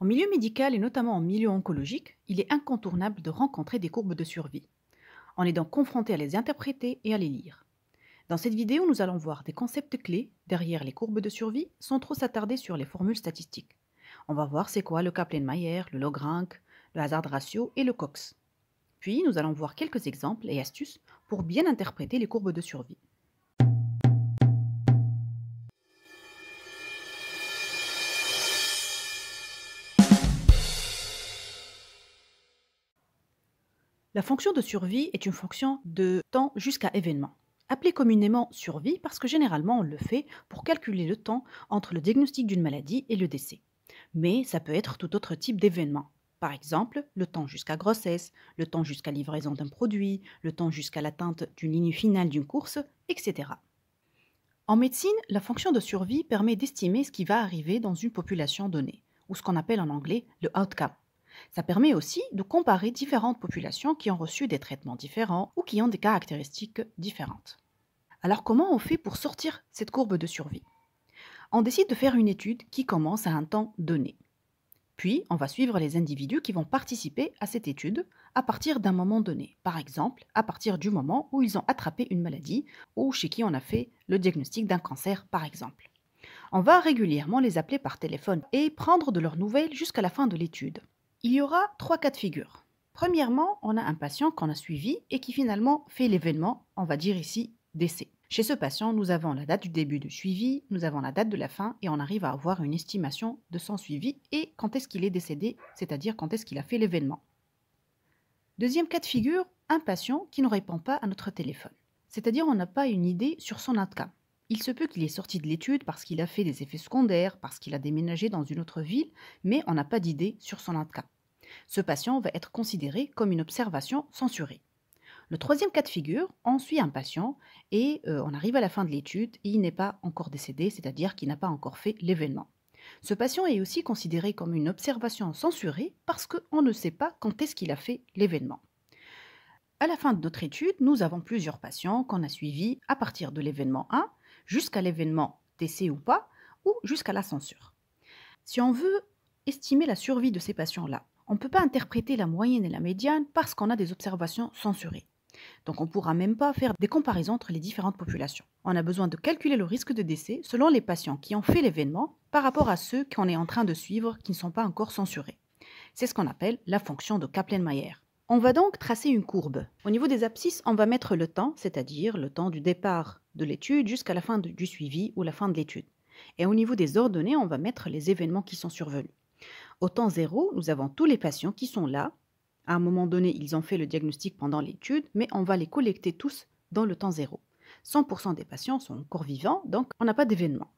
En milieu médical et notamment en milieu oncologique, il est incontournable de rencontrer des courbes de survie, On est donc confronté à les interpréter et à les lire. Dans cette vidéo, nous allons voir des concepts clés derrière les courbes de survie sans trop s'attarder sur les formules statistiques. On va voir c'est quoi le Kaplan-Meier, le Logrank, le hazard ratio et le Cox. Puis nous allons voir quelques exemples et astuces pour bien interpréter les courbes de survie. La fonction de survie est une fonction de temps jusqu'à événement, appelée communément survie parce que généralement on le fait pour calculer le temps entre le diagnostic d'une maladie et le décès. Mais ça peut être tout autre type d'événement. Par exemple, le temps jusqu'à grossesse, le temps jusqu'à livraison d'un produit, le temps jusqu'à l'atteinte d'une ligne finale d'une course, etc. En médecine, la fonction de survie permet d'estimer ce qui va arriver dans une population donnée, ou ce qu'on appelle en anglais le outcome. Ça permet aussi de comparer différentes populations qui ont reçu des traitements différents ou qui ont des caractéristiques différentes. Alors comment on fait pour sortir cette courbe de survie On décide de faire une étude qui commence à un temps donné. Puis, on va suivre les individus qui vont participer à cette étude à partir d'un moment donné, par exemple à partir du moment où ils ont attrapé une maladie ou chez qui on a fait le diagnostic d'un cancer, par exemple. On va régulièrement les appeler par téléphone et prendre de leurs nouvelles jusqu'à la fin de l'étude. Il y aura trois cas de figure. Premièrement, on a un patient qu'on a suivi et qui finalement fait l'événement, on va dire ici décès. Chez ce patient, nous avons la date du début de suivi, nous avons la date de la fin et on arrive à avoir une estimation de son suivi et quand est-ce qu'il est décédé, c'est-à-dire quand est-ce qu'il a fait l'événement. Deuxième cas de figure, un patient qui ne répond pas à notre téléphone. C'est-à-dire on n'a pas une idée sur son cas Il se peut qu'il est sorti de l'étude parce qu'il a fait des effets secondaires, parce qu'il a déménagé dans une autre ville, mais on n'a pas d'idée sur son cas ce patient va être considéré comme une observation censurée. Le troisième cas de figure, on suit un patient et euh, on arrive à la fin de l'étude, il n'est pas encore décédé, c'est-à-dire qu'il n'a pas encore fait l'événement. Ce patient est aussi considéré comme une observation censurée parce qu'on ne sait pas quand est-ce qu'il a fait l'événement. À la fin de notre étude, nous avons plusieurs patients qu'on a suivis à partir de l'événement 1 jusqu'à l'événement décès ou pas, ou jusqu'à la censure. Si on veut estimer la survie de ces patients-là on ne peut pas interpréter la moyenne et la médiane parce qu'on a des observations censurées. Donc on ne pourra même pas faire des comparaisons entre les différentes populations. On a besoin de calculer le risque de décès selon les patients qui ont fait l'événement par rapport à ceux qu'on est en train de suivre qui ne sont pas encore censurés. C'est ce qu'on appelle la fonction de Kaplan-Meier. On va donc tracer une courbe. Au niveau des abscisses, on va mettre le temps, c'est-à-dire le temps du départ de l'étude jusqu'à la fin du suivi ou la fin de l'étude. Et au niveau des ordonnées, on va mettre les événements qui sont survenus. Au temps zéro, nous avons tous les patients qui sont là. À un moment donné, ils ont fait le diagnostic pendant l'étude, mais on va les collecter tous dans le temps zéro. 100% des patients sont encore vivants, donc on n'a pas d'événement.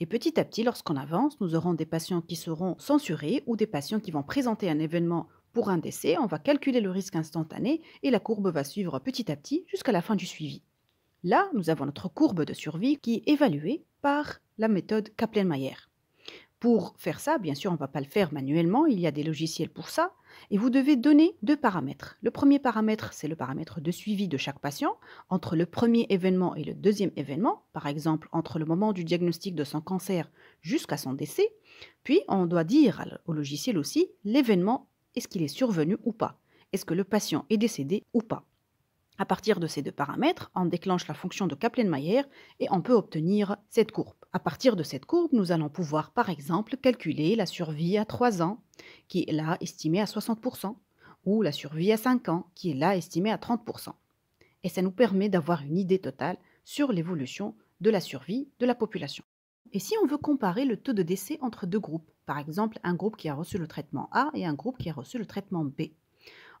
Et petit à petit, lorsqu'on avance, nous aurons des patients qui seront censurés ou des patients qui vont présenter un événement pour un décès. On va calculer le risque instantané et la courbe va suivre petit à petit jusqu'à la fin du suivi. Là, nous avons notre courbe de survie qui est évaluée par la méthode Kaplan-Meier. Pour faire ça, bien sûr, on ne va pas le faire manuellement, il y a des logiciels pour ça, et vous devez donner deux paramètres. Le premier paramètre, c'est le paramètre de suivi de chaque patient, entre le premier événement et le deuxième événement, par exemple entre le moment du diagnostic de son cancer jusqu'à son décès, puis on doit dire au logiciel aussi l'événement, est-ce qu'il est survenu ou pas, est-ce que le patient est décédé ou pas. À partir de ces deux paramètres, on déclenche la fonction de Kaplan-Meier et on peut obtenir cette courbe. À partir de cette courbe, nous allons pouvoir par exemple calculer la survie à 3 ans, qui est là estimée à 60%, ou la survie à 5 ans, qui est là estimée à 30%. Et ça nous permet d'avoir une idée totale sur l'évolution de la survie de la population. Et si on veut comparer le taux de décès entre deux groupes, par exemple un groupe qui a reçu le traitement A et un groupe qui a reçu le traitement B,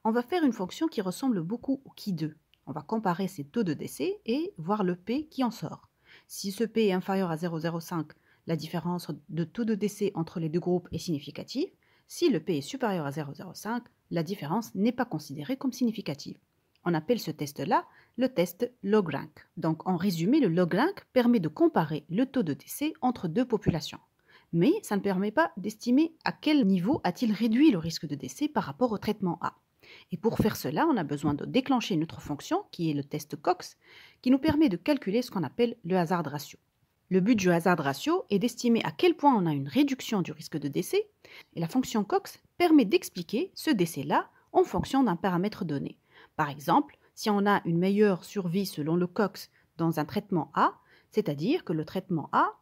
on va faire une fonction qui ressemble beaucoup au qui 2. On va comparer ces taux de décès et voir le P qui en sort. Si ce P est inférieur à 0,05, la différence de taux de décès entre les deux groupes est significative. Si le P est supérieur à 0,05, la différence n'est pas considérée comme significative. On appelle ce test-là le test log-rank. Donc en résumé, le log-rank permet de comparer le taux de décès entre deux populations. Mais ça ne permet pas d'estimer à quel niveau a-t-il réduit le risque de décès par rapport au traitement A. Et pour faire cela, on a besoin de déclencher notre fonction, qui est le test Cox, qui nous permet de calculer ce qu'on appelle le hasard ratio. Le but du hasard ratio est d'estimer à quel point on a une réduction du risque de décès, et la fonction Cox permet d'expliquer ce décès-là en fonction d'un paramètre donné. Par exemple, si on a une meilleure survie selon le Cox dans un traitement A, c'est-à-dire que le traitement A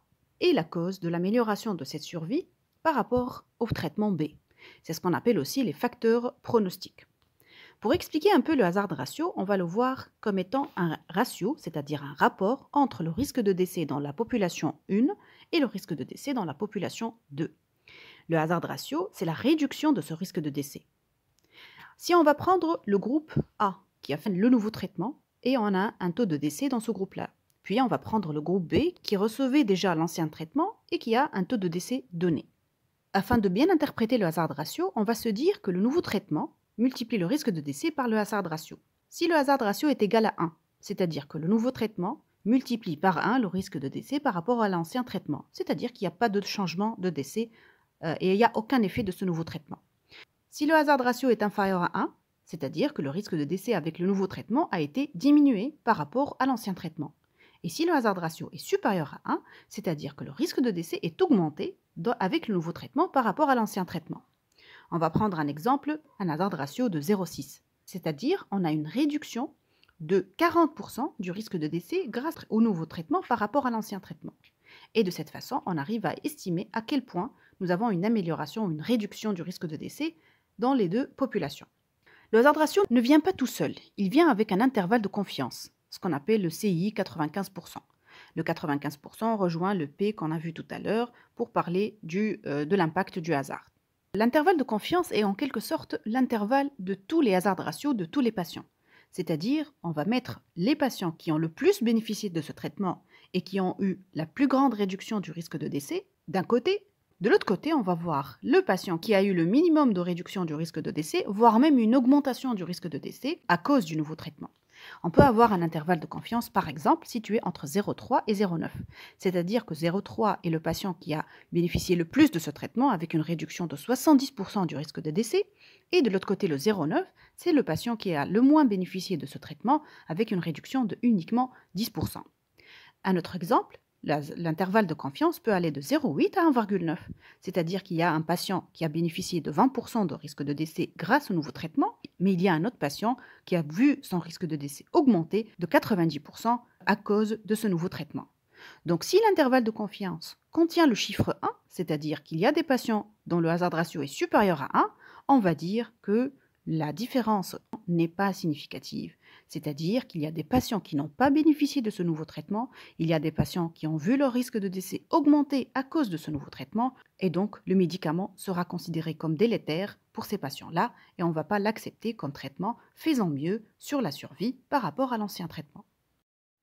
est la cause de l'amélioration de cette survie par rapport au traitement B. C'est ce qu'on appelle aussi les facteurs pronostiques. Pour expliquer un peu le hasard ratio, on va le voir comme étant un ratio, c'est-à-dire un rapport entre le risque de décès dans la population 1 et le risque de décès dans la population 2. Le hasard ratio, c'est la réduction de ce risque de décès. Si on va prendre le groupe A, qui a fait le nouveau traitement, et on a un taux de décès dans ce groupe-là. Puis on va prendre le groupe B, qui recevait déjà l'ancien traitement et qui a un taux de décès donné. Afin de bien interpréter le hasard ratio, on va se dire que le nouveau traitement multiplie le risque de décès par le hasard ratio. Si le hasard ratio est égal à 1, c'est-à-dire que le nouveau traitement multiplie par 1 le risque de décès par rapport à l'ancien traitement, c'est-à-dire qu'il n'y a pas de changement de décès euh, et il n'y a aucun effet de ce nouveau traitement. Si le hasard ratio est inférieur à 1, c'est-à-dire que le risque de décès avec le nouveau traitement a été diminué par rapport à l'ancien traitement. Et si le hasard ratio est supérieur à 1, c'est-à-dire que le risque de décès est augmenté avec le nouveau traitement par rapport à l'ancien traitement. On va prendre un exemple, un hasard ratio de 0,6. C'est-à-dire, on a une réduction de 40% du risque de décès grâce au nouveau traitement par rapport à l'ancien traitement. Et de cette façon, on arrive à estimer à quel point nous avons une amélioration, une réduction du risque de décès dans les deux populations. Le hasard ratio ne vient pas tout seul, il vient avec un intervalle de confiance, ce qu'on appelle le CI 95%. Le 95% rejoint le P qu'on a vu tout à l'heure pour parler du, euh, de l'impact du hasard. L'intervalle de confiance est en quelque sorte l'intervalle de tous les hasards ratios de tous les patients. C'est-à-dire, on va mettre les patients qui ont le plus bénéficié de ce traitement et qui ont eu la plus grande réduction du risque de décès d'un côté, de l'autre côté, on va voir le patient qui a eu le minimum de réduction du risque de décès, voire même une augmentation du risque de décès à cause du nouveau traitement. On peut avoir un intervalle de confiance, par exemple, situé entre 0,3 et 0,9. C'est-à-dire que 0,3 est le patient qui a bénéficié le plus de ce traitement avec une réduction de 70% du risque de décès. Et de l'autre côté, le 0,9, c'est le patient qui a le moins bénéficié de ce traitement avec une réduction de uniquement 10%. Un autre exemple, l'intervalle de confiance peut aller de 0,8 à 1,9. C'est-à-dire qu'il y a un patient qui a bénéficié de 20% de risque de décès grâce au nouveau traitement, mais il y a un autre patient qui a vu son risque de décès augmenter de 90% à cause de ce nouveau traitement. Donc si l'intervalle de confiance contient le chiffre 1, c'est-à-dire qu'il y a des patients dont le hasard ratio est supérieur à 1, on va dire que la différence n'est pas significative c'est-à-dire qu'il y a des patients qui n'ont pas bénéficié de ce nouveau traitement, il y a des patients qui ont vu leur risque de décès augmenter à cause de ce nouveau traitement, et donc le médicament sera considéré comme délétère pour ces patients-là, et on ne va pas l'accepter comme traitement faisant mieux sur la survie par rapport à l'ancien traitement.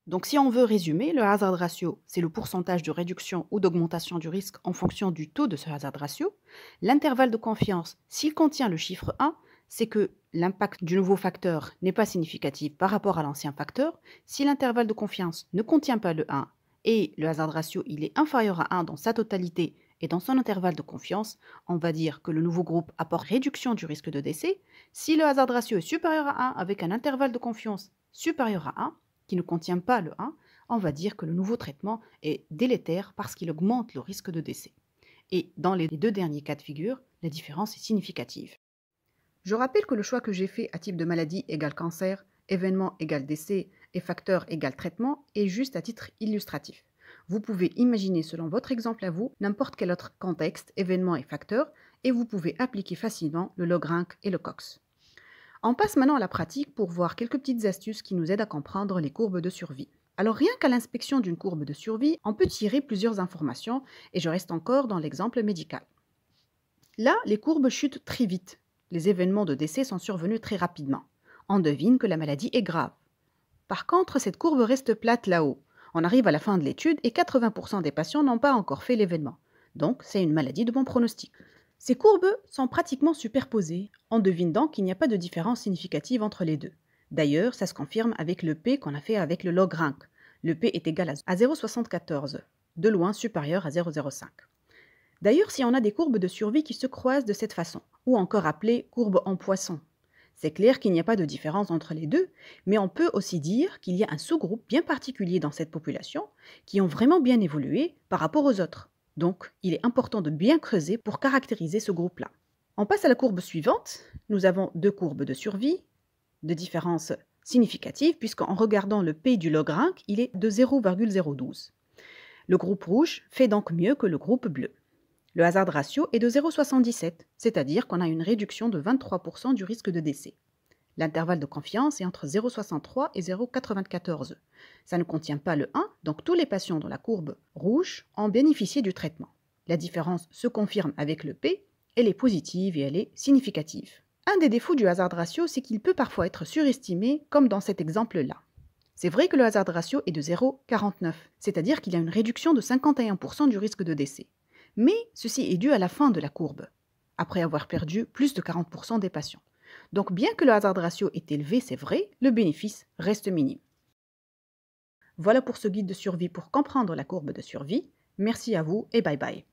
Donc si on veut résumer, le hazard ratio, c'est le pourcentage de réduction ou d'augmentation du risque en fonction du taux de ce hazard ratio. L'intervalle de confiance, s'il contient le chiffre 1, c'est que l'impact du nouveau facteur n'est pas significatif par rapport à l'ancien facteur, si l'intervalle de confiance ne contient pas le 1 et le hasard ratio il est inférieur à 1 dans sa totalité et dans son intervalle de confiance, on va dire que le nouveau groupe apporte réduction du risque de décès. Si le hasard ratio est supérieur à 1 avec un intervalle de confiance supérieur à 1, qui ne contient pas le 1, on va dire que le nouveau traitement est délétère parce qu'il augmente le risque de décès. Et dans les deux derniers cas de figure, la différence est significative. Je rappelle que le choix que j'ai fait à type de maladie égale cancer, événement égale décès et facteur égale traitement est juste à titre illustratif. Vous pouvez imaginer selon votre exemple à vous n'importe quel autre contexte, événement et facteur et vous pouvez appliquer facilement le logrinc et le cox. On passe maintenant à la pratique pour voir quelques petites astuces qui nous aident à comprendre les courbes de survie. Alors rien qu'à l'inspection d'une courbe de survie, on peut tirer plusieurs informations et je reste encore dans l'exemple médical. Là, les courbes chutent très vite, les événements de décès sont survenus très rapidement. On devine que la maladie est grave. Par contre, cette courbe reste plate là-haut. On arrive à la fin de l'étude et 80% des patients n'ont pas encore fait l'événement. Donc, c'est une maladie de bon pronostic. Ces courbes sont pratiquement superposées. On devine donc qu'il n'y a pas de différence significative entre les deux. D'ailleurs, ça se confirme avec le P qu'on a fait avec le log Le P est égal à 0,74, de loin supérieur à 0,05. D'ailleurs, si on a des courbes de survie qui se croisent de cette façon, ou encore appelées courbes en poisson, c'est clair qu'il n'y a pas de différence entre les deux, mais on peut aussi dire qu'il y a un sous-groupe bien particulier dans cette population qui ont vraiment bien évolué par rapport aux autres. Donc, il est important de bien creuser pour caractériser ce groupe-là. On passe à la courbe suivante. Nous avons deux courbes de survie, de différence significative, puisqu'en regardant le P du log il est de 0,012. Le groupe rouge fait donc mieux que le groupe bleu. Le hasard ratio est de 0,77, c'est-à-dire qu'on a une réduction de 23% du risque de décès. L'intervalle de confiance est entre 0,63 et 0,94. Ça ne contient pas le 1, donc tous les patients dans la courbe rouge ont bénéficié du traitement. La différence se confirme avec le P, elle est positive et elle est significative. Un des défauts du hasard ratio, c'est qu'il peut parfois être surestimé, comme dans cet exemple-là. C'est vrai que le hasard ratio est de 0,49, c'est-à-dire qu'il y a une réduction de 51% du risque de décès mais ceci est dû à la fin de la courbe, après avoir perdu plus de 40% des patients. Donc bien que le hasard ratio est élevé, c'est vrai, le bénéfice reste minime. Voilà pour ce guide de survie pour comprendre la courbe de survie. Merci à vous et bye bye.